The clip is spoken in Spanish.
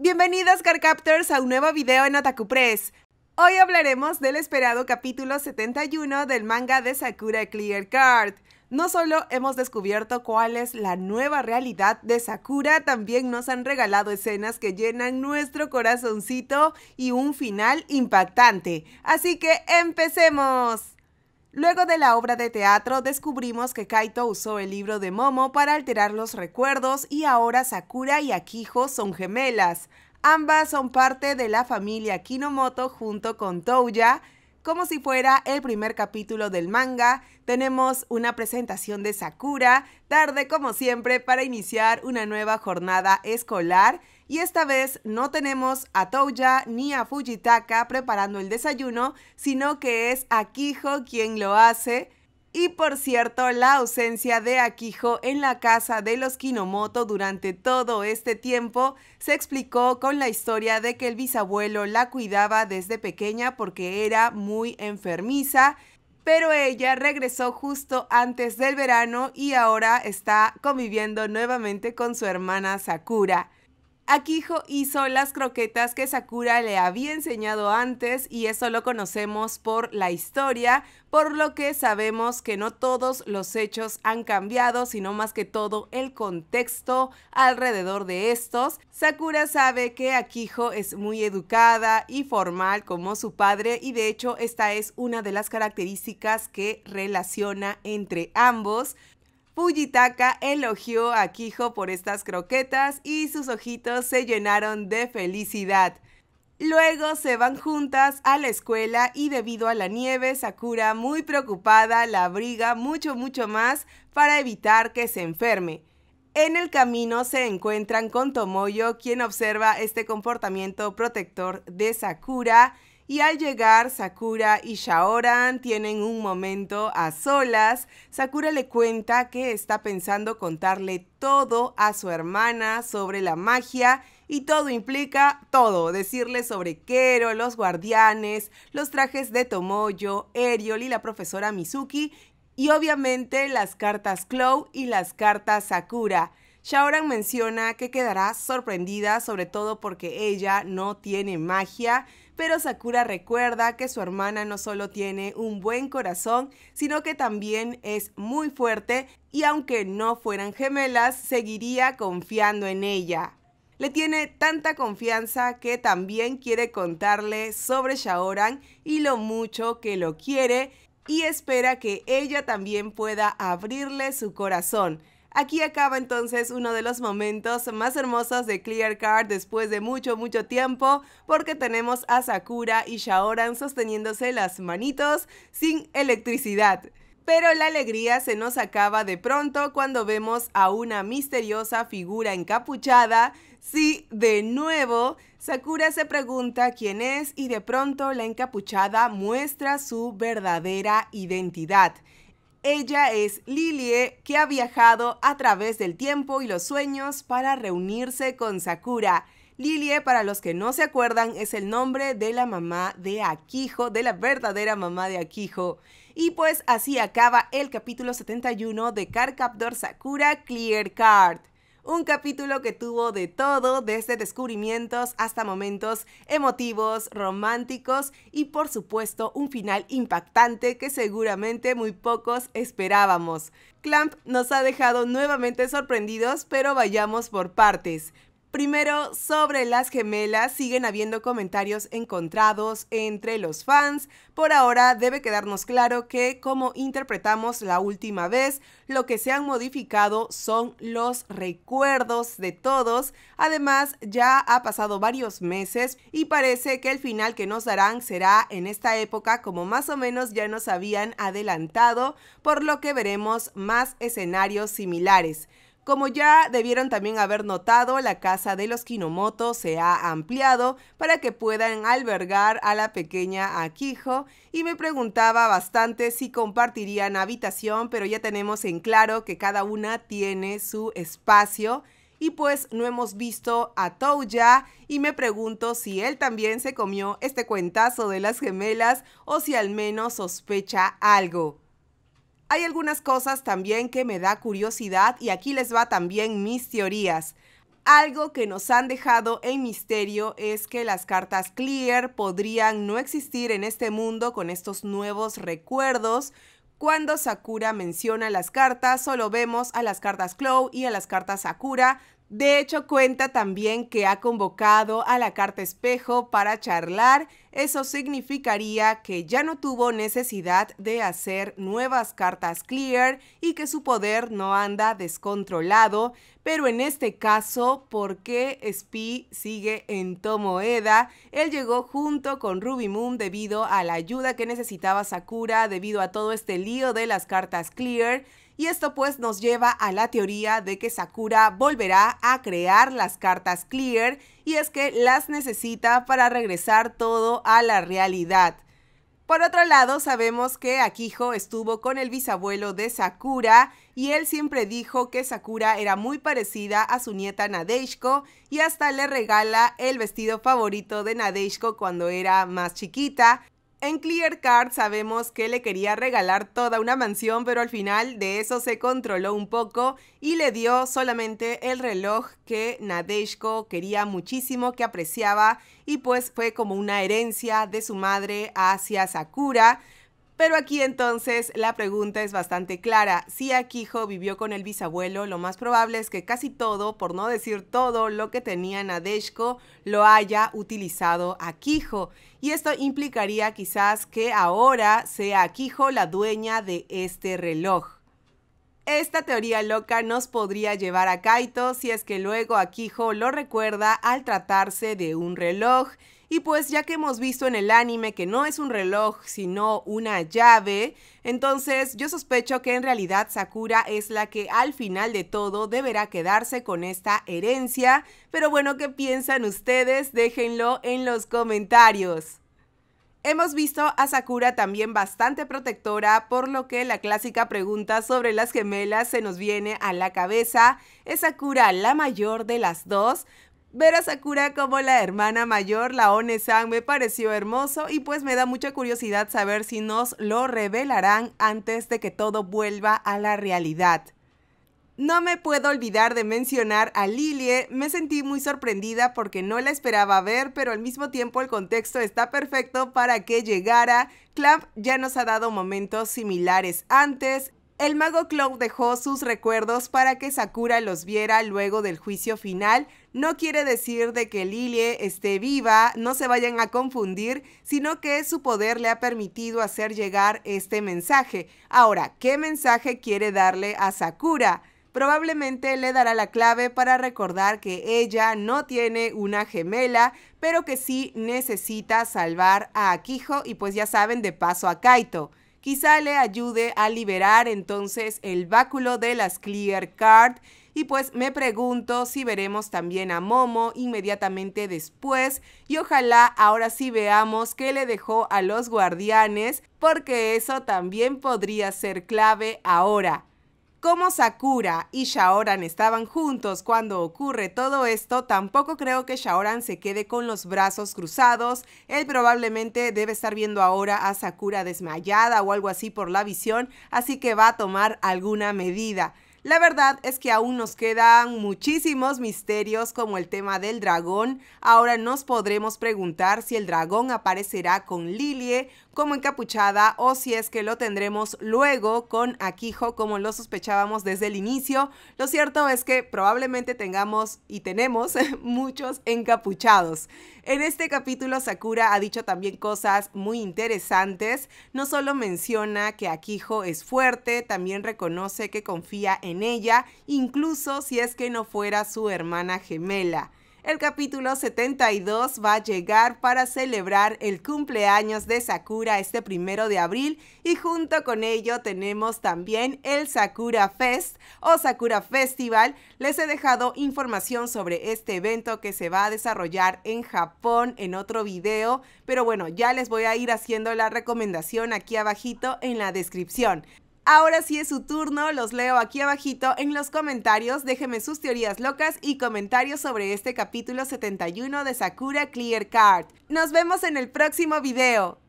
Bienvenidas Carcaptors a un nuevo video en Otaku Press. Hoy hablaremos del esperado capítulo 71 del manga de Sakura Clear Card. No solo hemos descubierto cuál es la nueva realidad de Sakura, también nos han regalado escenas que llenan nuestro corazoncito y un final impactante. Así que empecemos. Luego de la obra de teatro descubrimos que Kaito usó el libro de Momo para alterar los recuerdos y ahora Sakura y Akiho son gemelas. Ambas son parte de la familia Kinomoto junto con Touya, como si fuera el primer capítulo del manga. Tenemos una presentación de Sakura, tarde como siempre para iniciar una nueva jornada escolar. Y esta vez no tenemos a Touya ni a Fujitaka preparando el desayuno, sino que es Akijo quien lo hace y por cierto, la ausencia de Akiho en la casa de los Kinomoto durante todo este tiempo se explicó con la historia de que el bisabuelo la cuidaba desde pequeña porque era muy enfermiza pero ella regresó justo antes del verano y ahora está conviviendo nuevamente con su hermana Sakura. Akiho hizo las croquetas que Sakura le había enseñado antes y eso lo conocemos por la historia, por lo que sabemos que no todos los hechos han cambiado, sino más que todo el contexto alrededor de estos. Sakura sabe que Akiho es muy educada y formal como su padre y de hecho esta es una de las características que relaciona entre ambos. Fujitaka elogió a Kijo por estas croquetas y sus ojitos se llenaron de felicidad. Luego se van juntas a la escuela y debido a la nieve, Sakura muy preocupada la abriga mucho mucho más para evitar que se enferme. En el camino se encuentran con Tomoyo, quien observa este comportamiento protector de Sakura y al llegar Sakura y Shaoran tienen un momento a solas. Sakura le cuenta que está pensando contarle todo a su hermana sobre la magia y todo implica todo, decirle sobre Kero, los guardianes, los trajes de Tomoyo, Eriol y la profesora Mizuki y obviamente las cartas Chloe y las cartas Sakura. Shaoran menciona que quedará sorprendida sobre todo porque ella no tiene magia, pero Sakura recuerda que su hermana no solo tiene un buen corazón, sino que también es muy fuerte y aunque no fueran gemelas, seguiría confiando en ella. Le tiene tanta confianza que también quiere contarle sobre Shaoran y lo mucho que lo quiere y espera que ella también pueda abrirle su corazón. Aquí acaba entonces uno de los momentos más hermosos de Clear Card después de mucho, mucho tiempo, porque tenemos a Sakura y Shaoran sosteniéndose las manitos sin electricidad. Pero la alegría se nos acaba de pronto cuando vemos a una misteriosa figura encapuchada. Sí, de nuevo, Sakura se pregunta quién es y de pronto la encapuchada muestra su verdadera identidad. Ella es Lilie, que ha viajado a través del tiempo y los sueños para reunirse con Sakura. Lilie, para los que no se acuerdan, es el nombre de la mamá de Akiho, de la verdadera mamá de Akiho. Y pues así acaba el capítulo 71 de Cardcaptor Sakura Clear Card un capítulo que tuvo de todo, desde descubrimientos hasta momentos emotivos, románticos y por supuesto un final impactante que seguramente muy pocos esperábamos. Clamp nos ha dejado nuevamente sorprendidos, pero vayamos por partes. Primero, sobre las gemelas, siguen habiendo comentarios encontrados entre los fans. Por ahora debe quedarnos claro que, como interpretamos la última vez, lo que se han modificado son los recuerdos de todos. Además, ya ha pasado varios meses y parece que el final que nos darán será en esta época como más o menos ya nos habían adelantado, por lo que veremos más escenarios similares. Como ya debieron también haber notado, la casa de los Kinomoto se ha ampliado para que puedan albergar a la pequeña Akiho y me preguntaba bastante si compartirían habitación, pero ya tenemos en claro que cada una tiene su espacio y pues no hemos visto a Touya y me pregunto si él también se comió este cuentazo de las gemelas o si al menos sospecha algo. Hay algunas cosas también que me da curiosidad y aquí les va también mis teorías. Algo que nos han dejado en misterio es que las cartas clear podrían no existir en este mundo con estos nuevos recuerdos. Cuando Sakura menciona las cartas, solo vemos a las cartas Chloe y a las cartas Sakura de hecho, cuenta también que ha convocado a la carta espejo para charlar. Eso significaría que ya no tuvo necesidad de hacer nuevas cartas clear y que su poder no anda descontrolado. Pero en este caso, porque Spee sigue en Tomoeda? Él llegó junto con Ruby Moon debido a la ayuda que necesitaba Sakura, debido a todo este lío de las cartas clear. Y esto pues nos lleva a la teoría de que Sakura volverá a crear las cartas Clear y es que las necesita para regresar todo a la realidad. Por otro lado, sabemos que Akiho estuvo con el bisabuelo de Sakura y él siempre dijo que Sakura era muy parecida a su nieta Nadeshiko y hasta le regala el vestido favorito de Nadeshiko cuando era más chiquita. En Clear Card sabemos que le quería regalar toda una mansión, pero al final de eso se controló un poco y le dio solamente el reloj que Nadeshko quería muchísimo, que apreciaba y pues fue como una herencia de su madre hacia Sakura. Pero aquí entonces la pregunta es bastante clara. Si Akijo vivió con el bisabuelo, lo más probable es que casi todo, por no decir todo, lo que tenía Nadeshko lo haya utilizado Akijo. Y esto implicaría quizás que ahora sea Akiho la dueña de este reloj. Esta teoría loca nos podría llevar a Kaito si es que luego Akijo lo recuerda al tratarse de un reloj y pues ya que hemos visto en el anime que no es un reloj sino una llave, entonces yo sospecho que en realidad Sakura es la que al final de todo deberá quedarse con esta herencia. Pero bueno, ¿qué piensan ustedes? Déjenlo en los comentarios. Hemos visto a Sakura también bastante protectora, por lo que la clásica pregunta sobre las gemelas se nos viene a la cabeza. ¿Es Sakura la mayor de las dos? Ver a Sakura como la hermana mayor, la One-san, me pareció hermoso y pues me da mucha curiosidad saber si nos lo revelarán antes de que todo vuelva a la realidad. No me puedo olvidar de mencionar a Lilie, me sentí muy sorprendida porque no la esperaba ver, pero al mismo tiempo el contexto está perfecto para que llegara. Clamp ya nos ha dado momentos similares antes el mago Cloud dejó sus recuerdos para que Sakura los viera luego del juicio final. No quiere decir de que Lilie esté viva, no se vayan a confundir, sino que su poder le ha permitido hacer llegar este mensaje. Ahora, ¿qué mensaje quiere darle a Sakura? probablemente le dará la clave para recordar que ella no tiene una gemela, pero que sí necesita salvar a Akijo y pues ya saben de paso a Kaito quizá le ayude a liberar entonces el báculo de las Clear Card. Y pues me pregunto si veremos también a Momo inmediatamente después y ojalá ahora sí veamos qué le dejó a los guardianes porque eso también podría ser clave ahora. Como Sakura y Shaoran estaban juntos cuando ocurre todo esto, tampoco creo que Shaoran se quede con los brazos cruzados. Él probablemente debe estar viendo ahora a Sakura desmayada o algo así por la visión, así que va a tomar alguna medida. La verdad es que aún nos quedan muchísimos misterios como el tema del dragón. Ahora nos podremos preguntar si el dragón aparecerá con Lilie como encapuchada o si es que lo tendremos luego con Akiho como lo sospechábamos desde el inicio. Lo cierto es que probablemente tengamos y tenemos muchos encapuchados. En este capítulo Sakura ha dicho también cosas muy interesantes. No solo menciona que Akiho es fuerte, también reconoce que confía en en ella, incluso si es que no fuera su hermana gemela. El capítulo 72 va a llegar para celebrar el cumpleaños de Sakura este primero de abril y junto con ello tenemos también el Sakura Fest o Sakura Festival. Les he dejado información sobre este evento que se va a desarrollar en Japón en otro video, pero bueno, ya les voy a ir haciendo la recomendación aquí abajito en la descripción. Ahora sí es su turno, los leo aquí abajito en los comentarios, déjenme sus teorías locas y comentarios sobre este capítulo 71 de Sakura Clear Card. Nos vemos en el próximo video.